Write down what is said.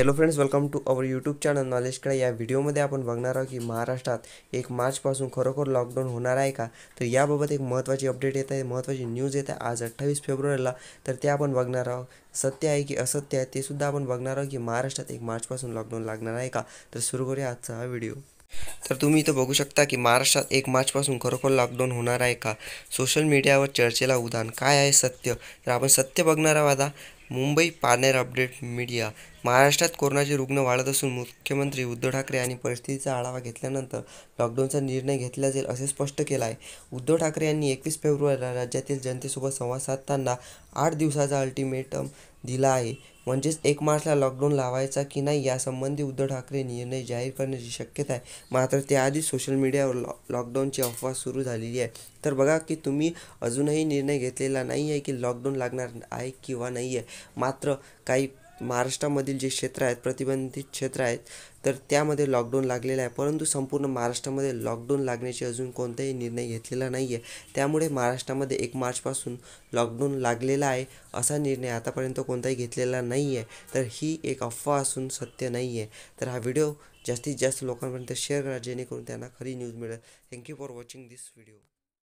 hello friends welcome to our YouTube channel कडे या व्हिडिओमध्ये आपण बघणार आहोत की महाराष्ट्रात एक मार्चपासून खरोखर लॉकडाऊन होणार आहे का तर याबाबत एक महत्त्वाची अपडेट येत आहे महत्त्वाची न्यूज येत आहे आज अठ्ठावीस फेब्रुवारीला तर ते आपण बघणार आहोत सत्य आहे की असत्य आहे ते सुद्धा आपण बघणार आहोत की महाराष्ट्रात एक मार्चपासून लॉकडाऊन लागणार आहे का तर सुरू करूया आजचा हा व्हिडिओ तर तुम्ही इथं बघू शकता की महाराष्ट्रात एक मार्चपासून खरोखर लॉकडाऊन होणार आहे का सोशल मीडियावर चर्चेला उदाहरण काय आहे सत्य तर आपण सत्य बघणार आहोत आता मुंबई पानेर अपडेट मीडिया महाराष्ट्रात कोरोनाचे रुग्ण वाढत असून मुख्यमंत्री उद्धव ठाकरे यांनी परिस्थितीचा आढावा घेतल्यानंतर लॉकडाऊनचा निर्णय घेतला जाईल असे स्पष्ट केलं आहे उद्धव ठाकरे यांनी एकवीस फेब्रुवारीला राज्यातील जनतेसोबत संवाद साधताना आठ दिवसाचा अल्टिमेटम दिला आहे म्हणजेच एक मार्चला लॉकडाऊन लावायचा की नाही यासंबंधी उद्धव ठाकरे निर्णय जाहीर करण्याची शक्यता आहे मात्र त्याआधी सोशल मीडियावर लॉ लॉकडाऊनची अफवा सुरू झालेली आहे तर बघा की तुम्ही अजूनही निर्णय घेतलेला नाही आहे की लॉकडाऊन लागणार आहे किंवा नाही आहे मात्र काही महाराष्ट्रामधील जे क्षेत्र आहेत प्रतिबंधित क्षेत्र आहेत तर त्यामध्ये लॉकडाऊन लागलेला आहे परंतु संपूर्ण महाराष्ट्रामध्ये लॉकडाऊन लागण्याची अजून कोणताही निर्णय घेतलेला नाही आहे त्यामुळे महाराष्ट्रामध्ये एक मार्चपासून लॉकडाऊन लागलेला आहे असा निर्णय आतापर्यंत कोणताही घेतलेला नाही आहे तर ही एक अफवा असून सत्य नाही आहे तर हा व्हिडिओ जास्तीत जास्त लोकांपर्यंत शेअर करा जेणेकरून त्यांना खरी न्यूज मिळेल thank you for watching this video